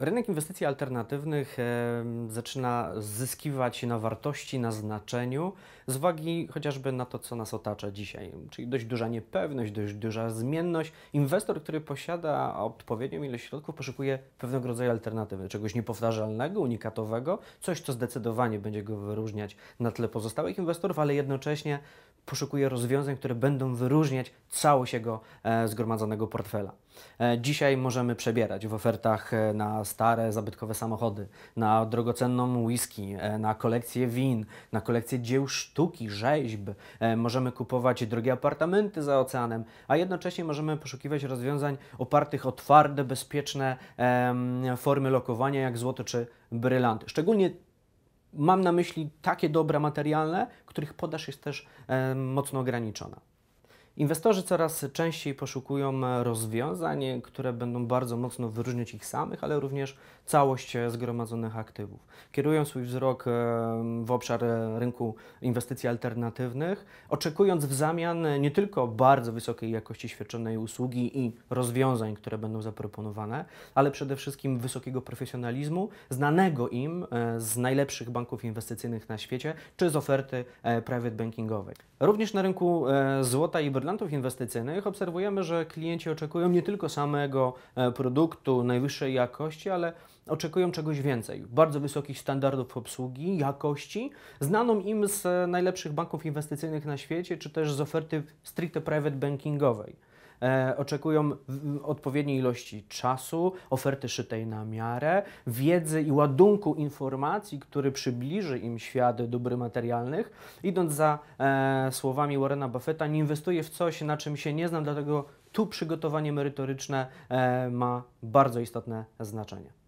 Rynek inwestycji alternatywnych zaczyna zyskiwać na wartości, na znaczeniu, z uwagi chociażby na to, co nas otacza dzisiaj, czyli dość duża niepewność, dość duża zmienność. Inwestor, który posiada odpowiednią ilość środków, poszukuje pewnego rodzaju alternatywy, czegoś niepowtarzalnego, unikatowego, coś, co zdecydowanie będzie go wyróżniać na tle pozostałych inwestorów, ale jednocześnie poszukuje rozwiązań, które będą wyróżniać całość jego e, zgromadzonego portfela. E, dzisiaj możemy przebierać w ofertach e, na stare, zabytkowe samochody, na drogocenną whisky, e, na kolekcję win, na kolekcję dzieł sztuki, rzeźb. E, możemy kupować drogie apartamenty za oceanem, a jednocześnie możemy poszukiwać rozwiązań opartych o twarde, bezpieczne formy lokowania, jak złoto czy brylanty. Szczególnie mam na myśli takie dobra materialne, których podaż jest też mocno ograniczona. Inwestorzy coraz częściej poszukują e, rozwiązań, e, które będą bardzo mocno wyróżniać ich samych, ale również całość e, zgromadzonych aktywów. Kierują swój wzrok w obszar rynku inwestycji alternatywnych, oczekując w zamian nie tylko bardzo wysokiej jakości świadczonej usługi i rozwiązań, które będą zaproponowane, ale przede wszystkim wysokiego profesjonalizmu, znanego im z najlepszych banków inwestycyjnych na świecie, czy z oferty private bankingowej. Również na rynku złota i brylantu gigantów inwestycyjnych obserwujemy, że klienci oczekują nie tylko samego e, produktu najwyższej jakości, ale oczekują czegoś więcej. Bardzo wysokich standardów obsługi, jakości, znaną im z najlepszych banków inwestycyjnych na świecie, czy też z oferty stricte private bankingowej e, oczekują odpowiedniej ilości czasu, oferty szytej na miarę, wiedzy i ładunku informacji, który przybliży im świat dóbr materialnych. Idąc za e, słowami Warrena Buffetta, nie inwestuję w coś, na czym się nie znam, dlatego tu przygotowanie merytoryczne e, ma bardzo istotne znaczenie.